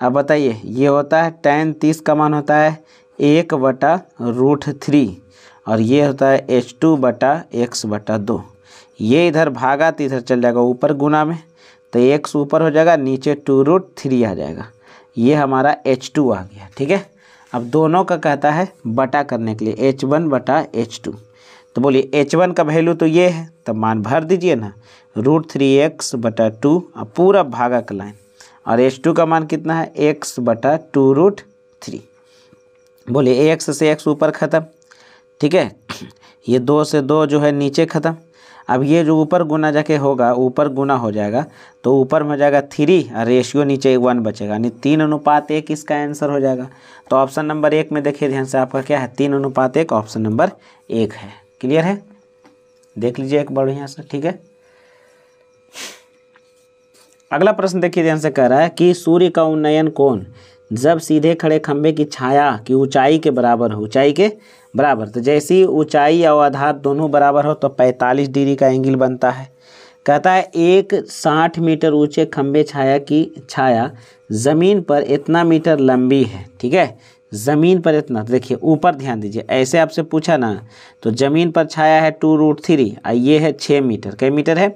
अब बताइए ये होता है टेन तीस का मान होता है एक बटा रूट थ्री और ये होता है एच टू बटा एक्स बटा दो ये इधर भागा तो इधर चल जाएगा ऊपर गुना में तो एक्स ऊपर हो जाएगा नीचे टू रूट थ्री आ जाएगा ये हमारा एच टू आ गया ठीक है अब दोनों का कहता है बटा करने के लिए एच वन बटा एच टू तो बोलिए एच वन का वैल्यू तो ये है तब तो मान भर दीजिए ना रूट थ्री एक्स बटा टू अब पूरा भागा का लाइन और एच टू का मान कितना है एक्स बटा टू रूट थ्री बोलिए एक्स से एक्स ऊपर ख़त्म ठीक है ये दो से दो जो है नीचे ख़त्म अब ये जो ऊपर गुना जाके होगा ऊपर गुना हो जाएगा तो ऊपर में जाएगा थ्री और रेशियो नीचे वन बचेगा यानी तीन अनुपात एक इसका आंसर हो जाएगा तो ऑप्शन नंबर एक में देखिए ध्यान से आपका क्या है तीन अनुपात एक ऑप्शन नंबर एक है क्लियर है देख लीजिए एक बार यहाँ से ठीक है अगला प्रश्न देखिए ध्यान से कह रहा है कि सूर्य का उन्नयन कौन जब सीधे खड़े खंबे की छाया की ऊंचाई के बराबर हो ऊंचाई के बराबर तो जैसे ही ऊंचाई और आधार दोनों बराबर हो तो 45 डिग्री का एंगल बनता है कहता है एक 60 मीटर ऊंचे खंबे छाया की छाया ज़मीन पर इतना मीटर लंबी है ठीक है ज़मीन पर इतना तो देखिए ऊपर ध्यान दीजिए ऐसे आपसे पूछा ना तो ज़मीन पर छाया है टू रूट थ्री और ये है छः मीटर कई मीटर है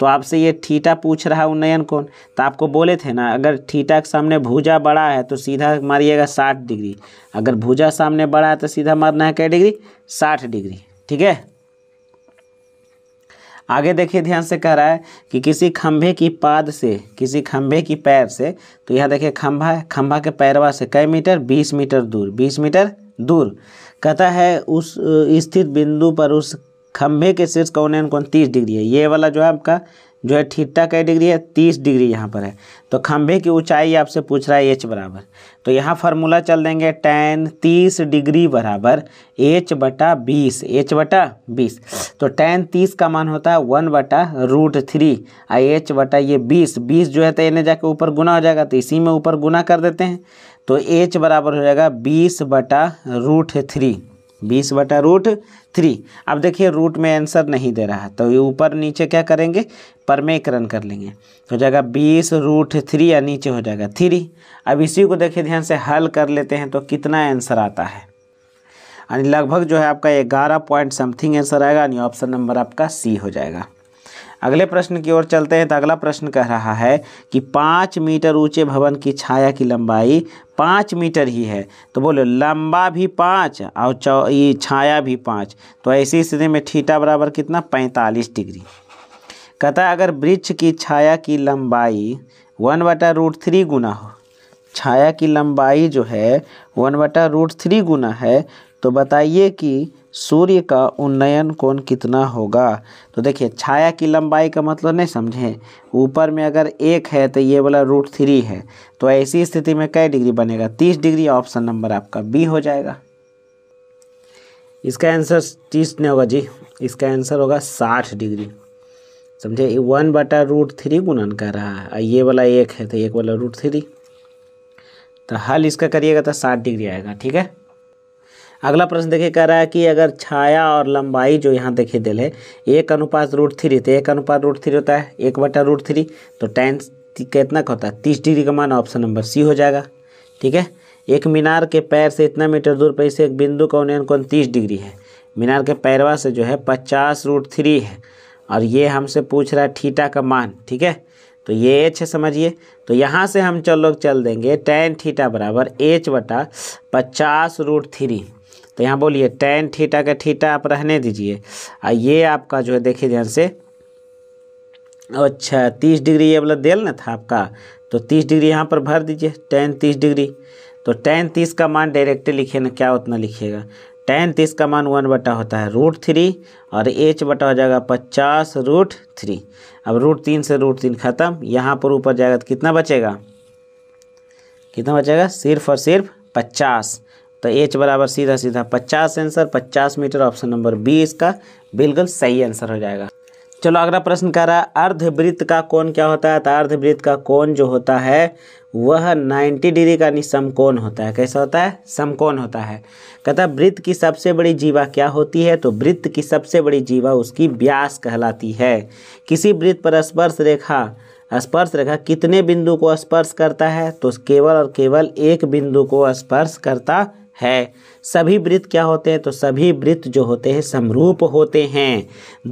तो आपसे ये ठीटा पूछ रहा है उन्नयन कौन तो आपको बोले थे ना अगर ठीटा के सामने भुजा बड़ा है तो सीधा मारिएगा साठ डिग्री अगर भुजा सामने बड़ा है तो सीधा मारना है क्या डिग्री साठ डिग्री ठीक है आगे देखिए ध्यान से कह रहा है कि किसी खंभे की पाद से किसी खंभे की पैर से तो यहाँ देखिए खंभा है खंभा के पैरवा से कई मीटर बीस मीटर दूर बीस मीटर दूर कहता है उस स्थित बिंदु पर उस खम्भे के शीर्ष कौन है कौन तीस डिग्री है ये वाला जो है आपका जो है ठीटा का डिग्री है तीस डिग्री यहाँ पर है तो खम्भे की ऊंचाई आपसे पूछ रहा है एच बराबर तो यहाँ फार्मूला चल देंगे टेन तीस डिग्री बराबर एच बटा बीस एच बटा बीस तो टेन तीस का मान होता है वन बटा रूट थ्री और एच बटा ये बीस बीस जो है तो इन्हें जाके ऊपर गुना हो जाएगा तो इसी में ऊपर गुना कर देते हैं तो एच बराबर हो जाएगा बीस बटा रूट थ्री बीस बटा रूट थ्री अब देखिए रूट में आंसर नहीं दे रहा तो ये ऊपर नीचे क्या करेंगे परमेकरण कर लेंगे हो जाएगा बीस रूट थ्री या नीचे हो जाएगा थ्री अब इसी को देखिए ध्यान से हल कर लेते हैं तो कितना आंसर आता है यानी लगभग जो है आपका ग्यारह पॉइंट समथिंग आंसर आएगा यानी ऑप्शन नंबर आपका सी हो जाएगा अगले प्रश्न की ओर चलते हैं तो अगला प्रश्न कह रहा है कि पाँच मीटर ऊंचे भवन की छाया की लंबाई पाँच मीटर ही है तो बोलो लंबा भी पाँच और चौ ये छाया भी पाँच तो ऐसी स्थिति में ठीटा बराबर कितना पैंतालीस डिग्री कहता अगर वृक्ष की छाया की लंबाई वन बटा रूट थ्री गुना हो छाया की लंबाई जो है वन बटा रूट थ्री गुना है तो बताइए कि सूर्य का उन्नयन कोण कितना होगा तो देखिए छाया की लंबाई का मतलब नहीं समझें ऊपर में अगर एक है तो ये वाला रूट थ्री है तो ऐसी स्थिति में कई डिग्री बनेगा तीस डिग्री ऑप्शन नंबर आपका बी हो जाएगा इसका आंसर तीस नहीं होगा जी इसका आंसर होगा साठ डिग्री समझे वन बटा रूट थ्री गुणन कर रहा है ये वाला एक है तो एक वाला रूट थ्री तो हल इसका करिएगा तो साठ डिग्री आएगा ठीक है अगला प्रश्न देखिए कह रहा है कि अगर छाया और लंबाई जो यहाँ देखिए दिल है एक अनुपात रूट थ्री तो एक अनुपात रूट थ्री होता है एक बटा रूट थ्री तो टेन कितना का होता है तीस डिग्री का मान ऑप्शन नंबर सी हो जाएगा ठीक है एक मीनार के पैर से इतना मीटर दूर पर इसे एक बिंदु का उन्नयन कौन तीस डिग्री है मीनार के पैरवा से जो है पचास रूट थ्री है और ये हमसे पूछ रहा है ठीटा का मान ठीक है तो ये एच है समझिए तो यहाँ से हम चल लोग चल देंगे टेन थीटा बराबर एच बटा पचास रूट थ्री तो यहाँ बोलिए टेन थीटा का थीटा आप रहने दीजिए और ये आपका जो है देखिए ध्यान से अच्छा तीस डिग्री ये वाला दिल ना था आपका तो तीस डिग्री यहाँ पर भर दीजिए टेन तीस डिग्री तो टेन तीस का मान डायरेक्टली लिखिए ना क्या उतना लिखिएगा टेन तीस का मान वन बटा होता है रूट थ्री और एच बटा हो जाएगा पचास रूट थ्री अब रूट तीन से रूट तीन ख़त्म यहाँ पर ऊपर जाएगा तो कितना बचेगा कितना बचेगा सिर्फ और सिर्फ पचास तो एच बराबर सीधा सीधा पचास आंसर पचास मीटर ऑप्शन नंबर बी इसका बिल्कुल सही आंसर हो जाएगा चलो अगला प्रश्न कह रहा है अर्धवृत्त का कोण क्या होता है तो अर्धवृत्त का कोण जो होता है वह 90 डिग्री का निसमकोण होता है कैसा होता है समकोण होता है कहता है वृत्त की सबसे बड़ी जीवा क्या होती है तो वृत्त की सबसे बड़ी जीवा उसकी व्यास कहलाती है किसी वृत्त पर स्पर्श रेखा स्पर्श रेखा कितने बिंदु को स्पर्श करता है तो केवल और केवल एक बिंदु को स्पर्श करता है सभी वृत्त क्या होते हैं तो सभी वृत्त जो होते हैं समरूप होते हैं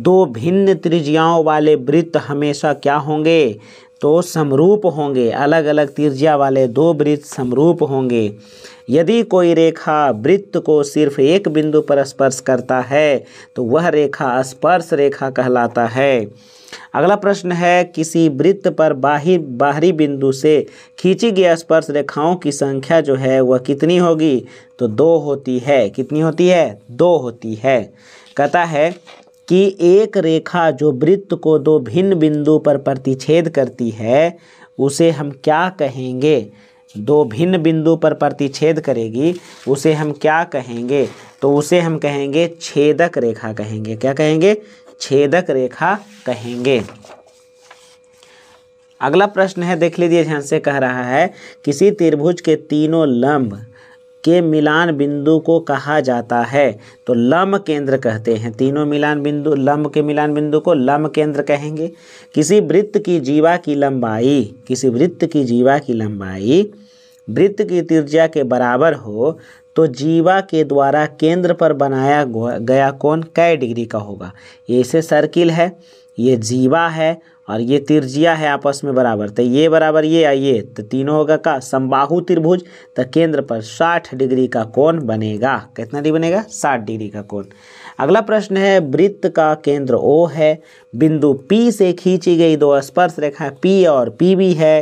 दो भिन्न त्रिज्याओं वाले वृत्त हमेशा क्या होंगे तो समरूप होंगे अलग अलग त्रिज्या वाले दो वृत्त समरूप होंगे यदि कोई रेखा वृत्त को सिर्फ एक बिंदु पर स्पर्श करता है तो वह रेखा स्पर्श रेखा कहलाता है अगला प्रश्न है किसी वृत्त पर बाहरी बाहरी बिंदु से खींची गई स्पर्श रेखाओं की संख्या जो है वह कितनी होगी तो दो होती है कितनी होती है दो होती है कहता है कि एक रेखा जो वृत्त को दो भिन्न बिंदु पर प्रतिच्छेद करती है उसे हम क्या कहेंगे दो भिन्न बिंदु पर प्रतिच्छेद करेगी उसे हम क्या कहेंगे तो उसे हम कहेंगे छेदक रेखा कहेंगे क्या कहेंगे छेदक रेखा कहेंगे अगला प्रश्न है देख लीजिए ध्यान से कह रहा है किसी त्रिभुज के तीनों लंब के मिलान बिंदु को कहा जाता है तो लम्ब केंद्र कहते हैं तीनों मिलान बिंदु लम्ब के मिलान बिंदु को लम्ब केंद्र कहेंगे किसी वृत्त की जीवा की लंबाई किसी वृत्त की जीवा की लंबाई वृत्त की त्रिज्या के बराबर हो तो जीवा के द्वारा केंद्र पर बनाया गया कौन कै डिग्री का होगा ये से सर्किल है ये जीवा है और ये तिरजिया है आपस में बराबर तो ये बराबर ये या ये तो तीनों होगा का संबाहु त्रिभुज तो केंद्र पर 60 डिग्री का कोण बनेगा कितना डिग्री बनेगा 60 डिग्री का कोण अगला प्रश्न है वृत्त का केंद्र ओ है बिंदु पी से खींची गई दो स्पर्श रेखाएं पी और पी बी है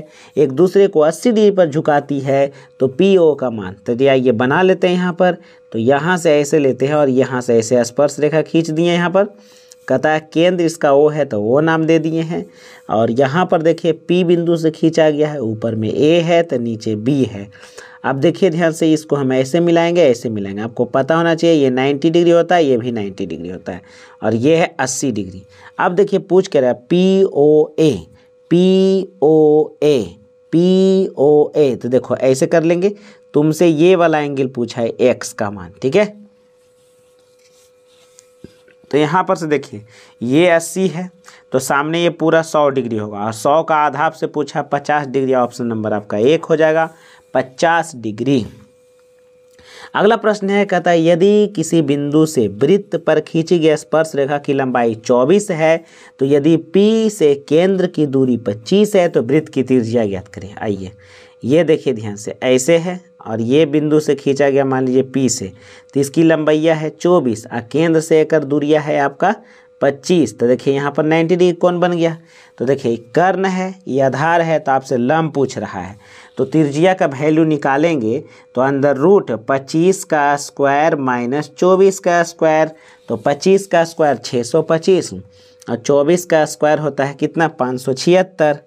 एक दूसरे को 80 डिग्री पर झुकाती है तो पी ओ का मान तो दिया ये बना लेते हैं यहाँ पर तो यहाँ से ऐसे लेते हैं और यहाँ से ऐसे स्पर्श रेखा खींच दिए यहाँ पर कहता है केंद्र इसका ओ है तो वो नाम दे दिए हैं और यहाँ पर देखिए पी बिंदु से खींचा गया है ऊपर में ए है तो नीचे बी है अब देखिए ध्यान से इसको हम ऐसे मिलाएंगे ऐसे मिलाएंगे आपको पता होना चाहिए ये 90 डिग्री होता है ये भी 90 डिग्री होता है और ये है 80 डिग्री अब देखिए पूछ कर रहा है P O A P O A P O A तो देखो ऐसे कर लेंगे तुमसे ये वाला एंगल पूछा है एक्स का मान ठीक है तो यहाँ पर से देखिए ये अस्सी है तो सामने ये पूरा सौ डिग्री होगा और सौ का आधा आपसे पूछा पचास डिग्री ऑप्शन नंबर आपका एक हो जाएगा पचास डिग्री अगला प्रश्न है कहता है यदि किसी बिंदु से वृत्त पर खींची गई स्पर्श रेखा की लंबाई 24 है तो यदि P से केंद्र की दूरी 25 है तो वृत्त की त्रिज्या ज्ञात करें आइए ये देखिए ध्यान से ऐसे है और ये बिंदु से खींचा गया मान लीजिए P से तो इसकी लंबाइया है 24 और केंद्र से एक दूरिया है आपका पच्चीस तो देखिए यहाँ पर नाइन्टी डिग्री कौन बन गया तो देखिए कर्ण है ये आधार है तो आपसे लम पूछ रहा है तो त्रिज्या का वैल्यू निकालेंगे तो अंदर रूट पच्चीस का स्क्वायर माइनस चौबीस का स्क्वायर तो पच्चीस का स्क्वायर छः सौ पच्चीस और चौबीस का स्क्वायर होता है कितना पाँच सौ छिहत्तर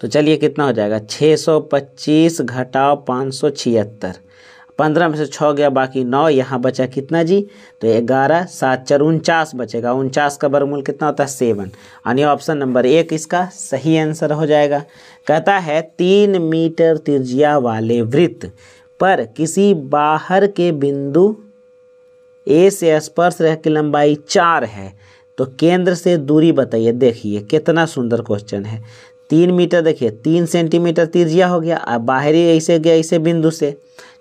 तो चलिए कितना हो जाएगा छः सौ पच्चीस घटाओ पाँच सौ छिहत्तर पंद्रह में से छः गया बाकी नौ यहाँ बचा कितना जी तो ग्यारह सात चार उनचास बचेगा उनचास का बरमूल कितना होता है सेवन यानी ऑप्शन नंबर एक इसका सही आंसर हो जाएगा कहता है तीन मीटर त्रिज्या वाले वृत्त पर किसी बाहर के बिंदु ए से स्पर्श रह की लंबाई चार है तो केंद्र से दूरी बताइए देखिए कितना सुंदर क्वेश्चन है तीन मीटर देखिए तीन सेंटीमीटर तिरजिया हो गया अब बाहरी ऐसे गया ऐसे बिंदु से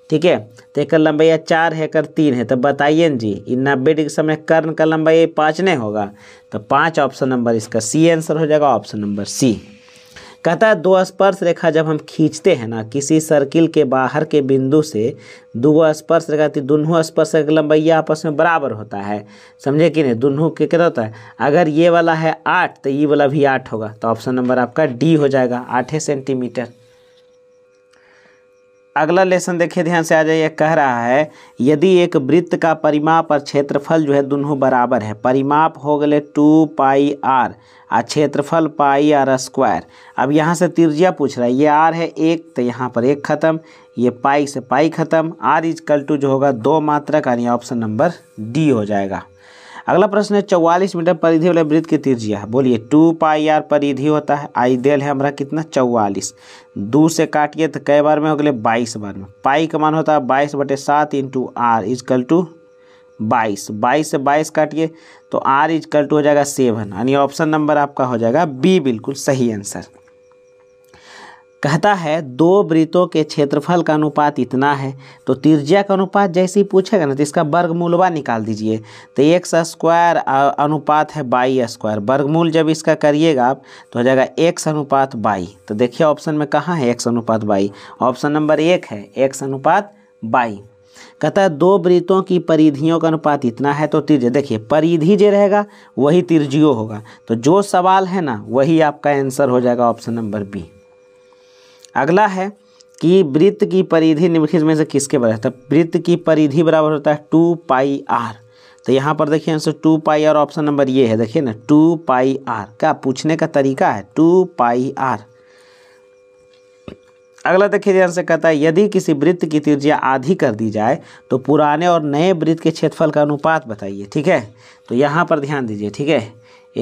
ठीक है तो एक लंबाई चार है कर तीन है तो बताइए जी इन नब्बे डिग्री समय कर्ण का लंबाई पाँच नहीं होगा तो पाँच ऑप्शन नंबर इसका सी आंसर हो जाएगा ऑप्शन नंबर सी कहता है दो स्पर्श रेखा जब हम खींचते हैं ना किसी सर्किल के बाहर के बिंदु से दो स्पर्श रेखा थी दोनों स्पर्श रेखा लंबाई आपस में बराबर होता है समझे कि नहीं दोनों के क्या होता है अगर ये वाला है आठ तो ये वाला भी आठ होगा तो ऑप्शन नंबर आपका डी हो जाएगा आठ सेंटीमीटर अगला लेसन देखिए ध्यान से आ जाइए कह रहा है यदि एक वृत्त का परिमाप और क्षेत्रफल जो है दोनों बराबर है परिमाप हो गए टू पाई आर आ क्षेत्रफल पाई आर स्क्वायर अब यहाँ से तिरजिया पूछ रहा है ये आर है एक तो यहाँ पर एक खत्म ये पाई से पाई खत्म आर इज कल टू जो होगा दो मात्रक यानी ऑप्शन नंबर डी हो जाएगा अगला प्रश्न है चौवालीस मीटर परिधि वाले वृत्त की त्रिज्या है बोलिए टू पाई आर परिधि होता है आई देल है हमारा कितना चौवालीस दो से काटिए तो कई बार में हो गए बाईस बार में पाई का मान होता है बाईस बटे सात इंटू आर इजकल टू बाईस बाईस से बाईस काटिए तो आर इजकल टू हो जाएगा सेवन यानी ऑप्शन नंबर आपका हो जाएगा बी बिल्कुल सही आंसर कहता है दो वृत्तों के क्षेत्रफल का अनुपात इतना है तो त्रिज्या का अनुपात जैसे ही पूछेगा ना तो इसका वर्गमूलवा निकाल दीजिए तो एक्स स्क्वायर अनुपात है बाई स्क्वायर वर्गमूल जब इसका करिएगा आप तो हो जाएगा एक्स अनुपात बाई तो देखिए ऑप्शन में कहाँ है एक्स अनुपात बाई ऑप्शन नंबर एक है एक्स अनुपात बाई कहता है दो वृत्तों की परिधियों का अनुपात इतना है तो तिरज देखिए परिधि जो रहेगा वही त्रिज्यो होगा तो जो सवाल है ना वही आपका आंसर हो जाएगा ऑप्शन नंबर बी अगला है कि वृत्त की परिधि निम्नलिखित में से किसके बराबर है तो वृत्त की परिधि बराबर होता है टू पाई आर तो यहाँ पर देखिए answer two pi R option number ये है देखिए ना टू पाई आर का पूछने का तरीका है टू पाई आर अगला देखिए आंसर कहता है यदि किसी वृत्त की त्रिज्या आधी कर दी जाए तो पुराने और नए वृत्त के क्षेत्रफल का अनुपात बताइए ठीक है तो यहाँ पर ध्यान दीजिए ठीक है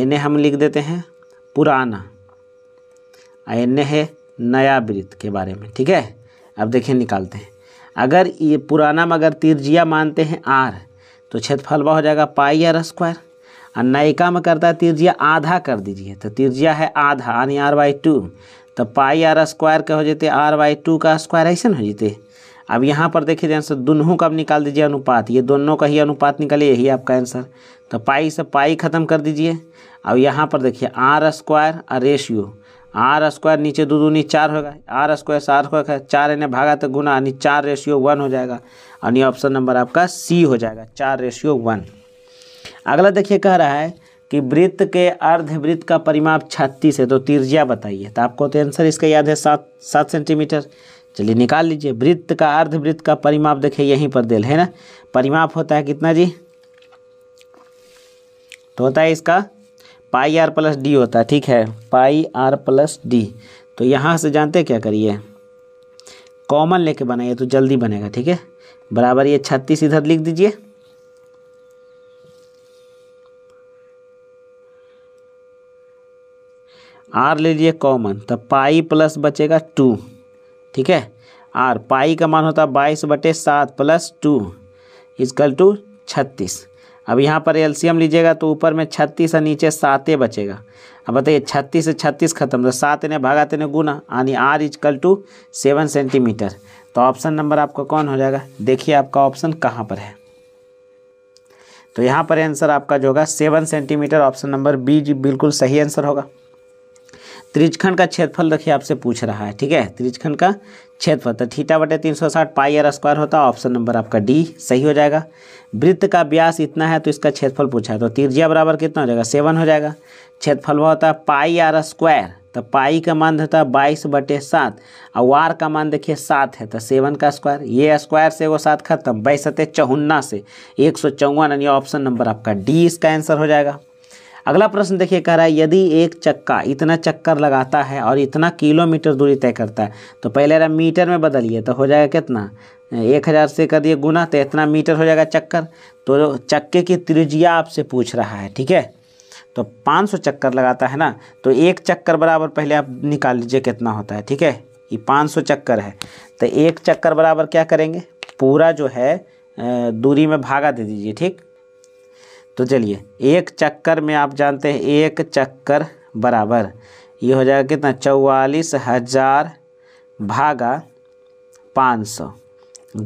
इन्हें हम लिख देते हैं पुराना एन है नया वृत्त के बारे में ठीक है अब देखिए निकालते हैं अगर ये पुराना मगर तिरजिया मानते हैं आर तो क्षेत्रफल वह हो जाएगा पाई आर स्क्वायर और नयिका में करता है तिरजिया आधा कर दीजिए तो तिरजिया है आधा यानी आर बाई टू तो पाई आर स्क्वायर के हो जाते आर बाई टू का स्क्वायर ऐसे हो जाते अब यहाँ पर देखिए जो आंसर दोनों का निकाल दीजिए अनुपात ये दोनों का ही अनुपात निकालिए यही आपका आंसर तो पाई से पाई ख़त्म कर दीजिए अब यहाँ पर देखिए आर स्क्वायर और रेशियो आर स्क्वायर नीचे दो दूनी चार होगा आर स्क्वायर स्क्वायर का चार इन्हें भागा तो गुना यानी चार रेशियो वन हो जाएगा यानी ऑप्शन नंबर आपका सी हो जाएगा चार रेशियो वन अगला देखिए कह रहा है कि वृत्त के अर्धवृत्त का परिमाप छत्तीस है तो तिरजिया बताइए तो आपको तो आंसर इसका याद है सात सात सेंटीमीटर चलिए निकाल लीजिए वृत्त का अर्धवृत्त का परिमाप देखिए यहीं पर दिल है ना परिमाप होता है कितना जी तो होता है इसका पाई आर प्लस डी होता है ठीक है पाई आर प्लस डी तो यहाँ से जानते क्या करिए कॉमन लेके बनाइए तो जल्दी बनेगा ठीक है बराबर ये छत्तीस इधर लिख दीजिए आर ले लीजिए कॉमन तो पाई प्लस बचेगा टू ठीक है आर पाई का मान होता है बाईस बटे सात प्लस टू इजकल टू छत्तीस अब यहाँ पर एलसीएम लीजिएगा तो ऊपर में छत्तीस और नीचे सातें बचेगा अब बताइए छत्तीस से छत्तीस खत्म तो सात ने भागा तेने तो गुना यानी R equal to seven centimetre तो ऑप्शन नंबर आपका कौन हो जाएगा देखिए आपका ऑप्शन कहाँ पर है तो यहाँ पर आंसर आपका जो होगा seven centimetre option number B जी बिल्कुल सही आंसर होगा त्रिजखंड का क्षेत्रफल देखिए आपसे पूछ रहा है ठीक है त्रिजखंड का क्षेत्रफल तो ठीटा बटे तीन सौ साठ पाई आर स्क्वायर होता है ऑप्शन नंबर आपका डी सही हो जाएगा वृत्त का व्यास इतना है तो इसका क्षेत्रफल पूछा है तो त्रिज्या बराबर कितना हो जाएगा सेवन हो जाएगा क्षेत्रफल वह होता है पाई आर स्क्वायर तो पाई का मान होता है बाईस बटे सात और वार का मान देखिए सात है तो सेवन का स्क्वायर ये स्क्वायर से वो सात खत्म बाईस सतह चौहन्ना से एक सौ चौवन यानी ऑप्शन नंबर आपका डी इसका आंसर हो जाएगा अगला प्रश्न देखिए कह रहा है यदि एक चक्का इतना चक्कर लगाता है और इतना किलोमीटर दूरी तय करता है तो पहले रहा मीटर में बदलिए तो हो जाएगा कितना एक हज़ार से कर दिए गुना तो इतना मीटर हो जाएगा चक्कर तो चक्के की त्रिज्या आपसे पूछ रहा है ठीक है तो 500 चक्कर लगाता है ना तो एक चक्कर बराबर पहले आप निकाल लीजिए कितना होता है ठीक है ये 500 चक्कर है तो एक चक्कर बराबर क्या करेंगे पूरा जो है दूरी में भागा दे दीजिए ठीक तो चलिए एक चक्कर में आप जानते हैं एक चक्कर बराबर ये हो जाएगा कितना चौवालीस हज़ार भागा पाँच सौ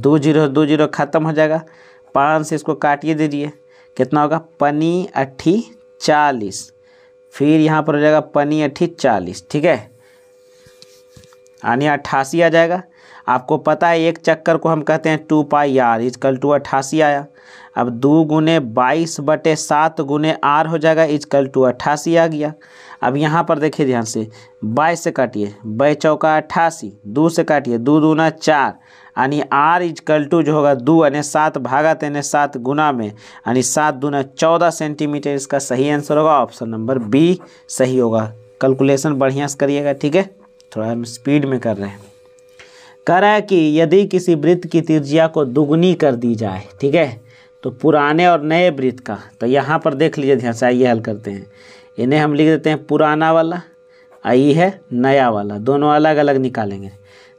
दो जीरो दो जीरो ख़त्म हो जाएगा पाँच से इसको काटिए दीजिए कितना होगा पनी अट्ठी चालीस फिर यहाँ पर हो जाएगा पनी अट्ठी चालीस ठीक है यानी अट्ठासी आ जाएगा आपको पता है एक चक्कर को हम कहते हैं two pi R equal to अट्ठासी आया अब दो गुने बाईस बटे सात गुने आर हो जाएगा इजकल टू अट्ठासी आ गया अब यहाँ पर देखिए ध्यान से बाईस से काटिए बै चौका अट्ठासी दो से काटिए दो दूना चार यानी आर इजकल टू जो होगा दो यानी सात भागा तेने सात गुना में यानी सात दूना चौदह सेंटीमीटर इसका सही आंसर होगा ऑप्शन नंबर बी सही होगा कैलकुलेशन बढ़िया से करिएगा ठीक है थोड़ा हम स्पीड में कर रहे हैं कह रहा है कि यदि किसी वृत्त की त्रिज्या को दुगुनी कर दी जाए ठीक है तो पुराने और नए वृत्त का तो यहाँ पर देख लीजिए ध्यान से आइए हल करते हैं इन्हें हम लिख देते हैं पुराना वाला आई है नया वाला दोनों अलग अलग निकालेंगे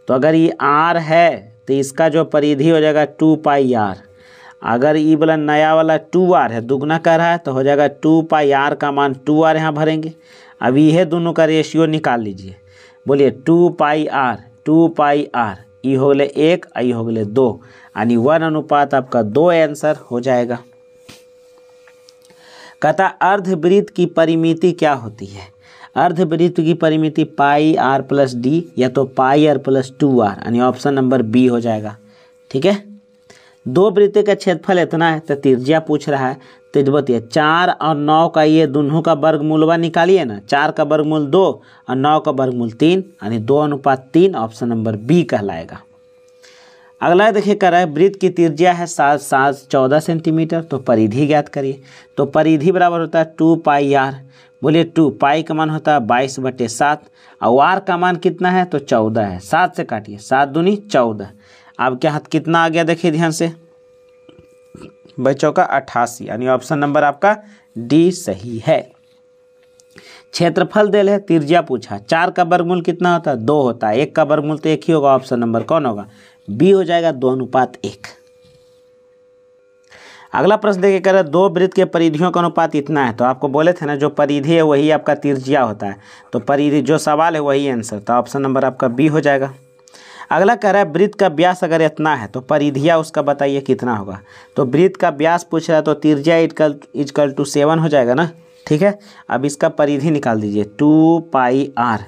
तो अगर ये आर है तो इसका जो परिधि हो जाएगा टू पाई आर अगर ये वाला नया वाला टू आर है दुगना कर रहा है तो हो जाएगा टू पाई आर का मान टू आर यहाँ भरेंगे अब ये दोनों का रेशियो निकाल लीजिए बोलिए two pi r two pi r ई हो गए एक आई हो गए दो यानी वन अनुपात आपका दो आंसर हो जाएगा कथा अर्धवृत्त की परिमिति क्या होती है अर्धवृत्त की परिमिति पाई आर प्लस डी या तो pi r plus two r यानी ऑप्शन नंबर बी हो जाएगा ठीक है दो वृत्त का क्षेत्रफल इतना है तो तिरजिया पूछ रहा है तेजबतीय चार और नौ का ये दोनों का व निकालिए ना चार का वर्गमूल दो और नौ का वर्गमूल तीन यानी दो अनुपात तीन ऑप्शन नंबर बी कहलाएगा अगला देखिए कर रहा है वृत्त की तिरजिया है सात सात चौदह सेंटीमीटर तो परिधि ज्ञात करिए तो परिधि बराबर होता है टू पाई आर बोलिए टू पाई का मान होता है बाईस बटे सात और आर का मान कितना है तो चौदह है सात से काटिए सात दूनी चौदह आपके हाथ कितना आ गया देखिए ध्यान से बच्चों का अट्ठासी यानी ऑप्शन नंबर आपका डी सही है क्षेत्रफल दे ले तिरजिया पूछा चार का वर्गमूल कितना होता है दो होता है एक का वर्गमूल तो एक ही होगा ऑप्शन नंबर कौन होगा बी हो जाएगा दो अनुपात एक अगला प्रश्न देखिए कह रहे दो वृत्त के परिधियों का अनुपात इतना है तो आपको बोले थे ना जो परिधि है वही आपका तिरजिया होता है तो परिधि जो सवाल है वही आंसर तो ऑप्शन नंबर आपका बी हो जाएगा अगला कह रहा है वृत्त का व्यास अगर इतना है तो परिधिया उसका बताइए कितना होगा तो वृत्त का व्यास पूछ रहा है तो तिरजिया इजकल इजकल टू सेवन हो जाएगा ना ठीक है अब इसका परिधि निकाल दीजिए टू पाई आर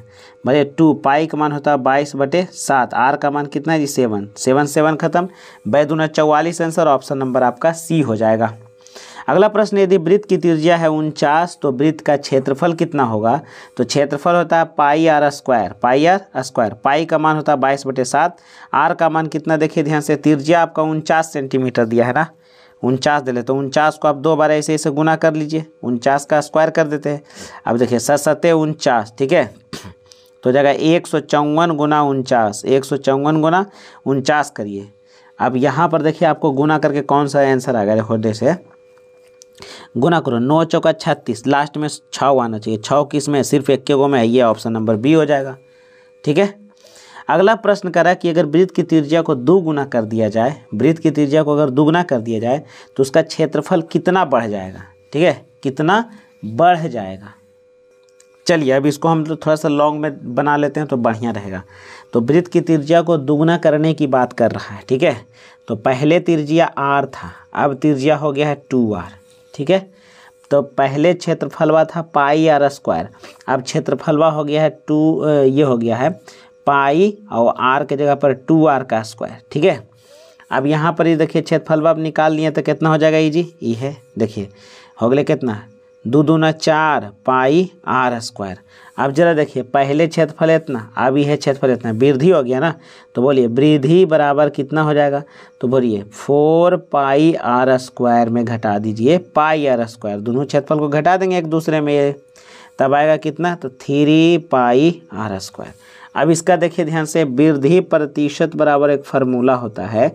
भले टू पाई का मान होता है बाईस बटे सात आर का मान कितना है जी सेवन सेवन सेवन खत्म बैदुना चौवालीस आंसर ऑप्शन नंबर आपका सी हो जाएगा अगला प्रश्न यदि वृत्त की त्रिज्या है उनचास तो वृत्त का क्षेत्रफल कितना होगा तो क्षेत्रफल होता है pi r square pi r square pi का मान होता है बाईस बटे सात आर का मान कितना देखिए ध्यान से त्रिज्या आपका उनचास सेंटीमीटर दिया है ना उनचास दे ले तो उनचास को आप दो बार ऐसे ऐसे गुना कर लीजिए उनचास का स्क्वायर कर देते हैं अब देखिए सत सत्य उनचास ठीक है तो जगह एक सौ चौवन गुना उनचास एक सौ चौवन गुना उनचास करिए अब यहाँ पर देखिए आपको गुना करके कौन सा आंसर आ गया देखो जैसे गुना करो नौ चौका छत्तीस लास्ट में छः आना चाहिए छः किस में सिर्फ एक गो में ये ऑप्शन नंबर बी हो जाएगा ठीक है अगला प्रश्न करा कि अगर वृत्त की त्रिज्या को दुगुना कर दिया जाए वृत्त की त्रिज्या को अगर दोगुना कर दिया जाए तो उसका क्षेत्रफल कितना बढ़ जाएगा ठीक है कितना बढ़ जाएगा चलिए अब इसको हम थोड़ा सा लॉन्ग में बना लेते हैं तो बढ़िया रहेगा तो वृत्त की त्रिज्या को दुगुना करने की बात कर रहा है ठीक है तो पहले त्रिज्या आर था अब त्रिज्या हो गया है टू आर ठीक है तो पहले क्षेत्रफलवा था पाई आर स्क्वायर अब क्षेत्रफलवा हो गया है टू ये हो गया है पाई और आर के जगह पर टू आर का स्क्वायर ठीक है अब यहाँ पर ये देखिए क्षेत्रफलवा अब निकाल लिए तो कितना हो जाएगा ये जी ये है देखिए हो गए कितना दो दूना चार पाई आर स्क्वायर अब जरा देखिए पहले क्षेत्रफल इतना अब यह क्षेत्रफल इतना वृद्धि हो गया ना तो बोलिए वृद्धि बराबर कितना हो जाएगा तो बोलिए फोर पाई आर स्क्वायर में घटा दीजिए पाई आर स्क्वायर दोनों क्षेत्रफल को घटा देंगे एक दूसरे में तब आएगा कितना तो थ्री पाई आर स्क्वायर अब इसका देखिए ध्यान से वृद्धि प्रतिशत बराबर एक फार्मूला होता है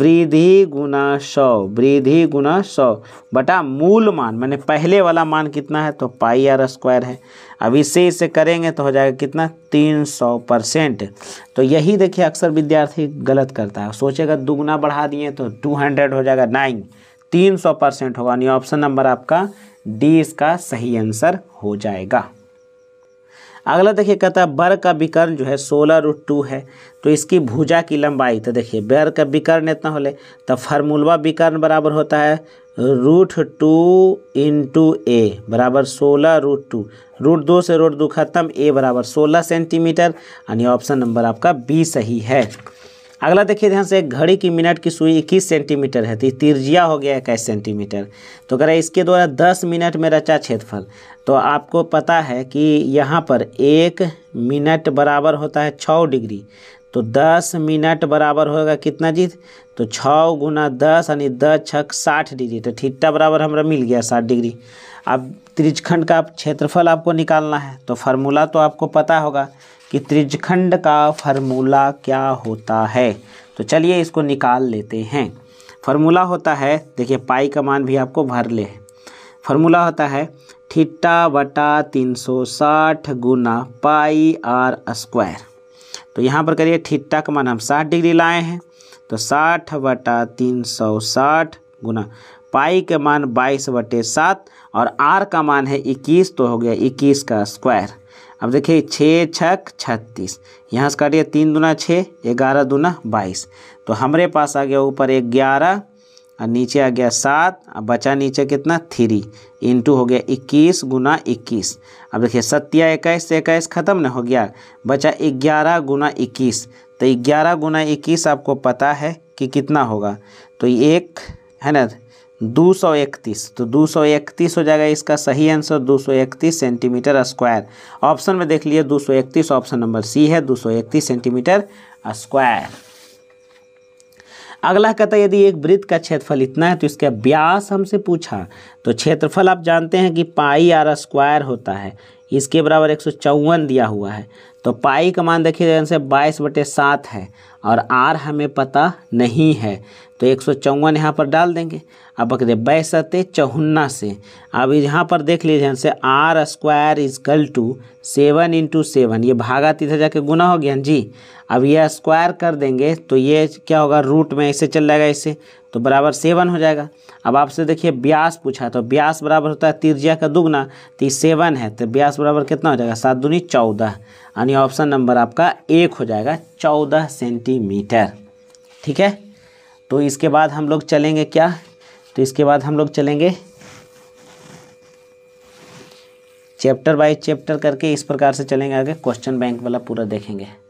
वृद्धि गुना सौ वृद्धि गुना सौ बटा मूल मान मैंने पहले वाला मान कितना है तो पाई आर स्क्वायर है अब इससे इसे करेंगे तो हो जाएगा कितना तीन सौ परसेंट तो यही देखिए अक्सर विद्यार्थी गलत करता है सोचेगा दुगुना बढ़ा दिए तो टू हंड्रेड हो जाएगा नाइन तीन सौ परसेंट होगा यानी ऑप्शन नंबर आपका डी इसका सही आंसर हो जाएगा अगला देखिए कहता है बर का विकर्ण जो है सोलह रूट टू है तो इसकी भुजा की लंबाई तो देखिए बर का विकर्ण इतना हो ले तो फार्मूलवा विकर्ण बराबर होता है रूट टू इंटू ए बराबर सोलह रूट टू रूट दो से रूट दो खत्म ए बराबर सोलह सेंटीमीटर यानी ऑप्शन नंबर आपका बी सही है अगला देखिए ध्यान से घड़ी की मिनट की सुई इक्कीस सेंटीमीटर है तो तिरजिया हो गया इक्कीस सेंटीमीटर तो अगर इसके द्वारा दस मिनट में रचा क्षेत्रफल तो आपको पता है कि यहाँ पर एक मिनट बराबर होता है छः डिग्री तो दस मिनट बराबर होगा कितना जी तो छः गुना दस यानी दस छक साठ डिग्री तो ठिट्टा बराबर हमारा मिल गया साठ डिग्री अब त्रिजखंड का क्षेत्रफल आपको निकालना है तो फार्मूला तो आपको पता होगा कि त्रिजखंड का फर्मूला क्या होता है तो चलिए इसको निकाल लेते हैं फर्मूला होता है देखिए पाई का मान भी आपको भर ले फर्मूला होता है ठिट्टा बटा तीन सौ साठ गुना पाई आर स्क्वायर तो यहाँ पर करिए ठिट्टा का मान हम साठ डिग्री लाए हैं तो साठ बटा तीन सौ साठ गुना पाई का मान बाईस बटे सात और आर का मान है इक्कीस तो हो गया इक्कीस का स्क्वायर अब देखिए छः छक छत्तीस यहाँ से काटिए तीन दुना छः ग्यारह दुना बाईस तो हमारे पास आ गया ऊपर एक ग्यारह और नीचे आ गया सात और बचा नीचे कितना थ्री इंटू हो गया इक्कीस गुना इक्कीस अब देखिए सत्या इक्कीस से इक्कीस खत्म ना हो गया बचा ग्यारह गुना इक्कीस तो ग्यारह गुना इक्कीस आपको पता है कि कितना होगा तो एक है ना दो सौ इकतीस तो दो सौ इकतीस हो जाएगा इसका सही आंसर दो सौ इकतीस सेंटीमीटर स्क्वायर ऑप्शन में देख लिए दो सौ इकतीस ऑप्शन नंबर सी है दो सौ इकतीस सेंटीमीटर स्क्वायर अगला कहता है यदि एक वृत्त का क्षेत्रफल इतना है तो इसके व्यास हमसे पूछा तो क्षेत्रफल आप जानते हैं कि पाई आर स्क्वायर होता है इसके बराबर एक दिया हुआ है तो पाई का मान देखिए बाईस बटे सात है और आर हमें पता नहीं है तो एक सौ चौवन यहाँ पर डाल देंगे अब बकरे बैसते चौहन्ना से अब यहाँ पर देख लीजिए से r square is equal to seven into seven ये भागा तीसरा जाके गुना हो गया जी अब ये स्क्वायर कर देंगे तो ये क्या होगा रूट में ऐसे चल जाएगा ऐसे तो बराबर सेवन हो जाएगा अब आपसे देखिए ब्यास पूछा तो ब्यास बराबर होता है तिरजिया का दुगना तो सेवन है तो ब्यास बराबर कितना हो जाएगा सात दूनी चौदह यानी ऑप्शन नंबर आपका एक हो जाएगा चौदह सेंटीमीटर ठीक है तो इसके बाद हम लोग चलेंगे क्या तो इसके बाद हम लोग चलेंगे चैप्टर बाय चैप्टर करके इस प्रकार से चलेंगे आगे क्वेश्चन बैंक वाला पूरा देखेंगे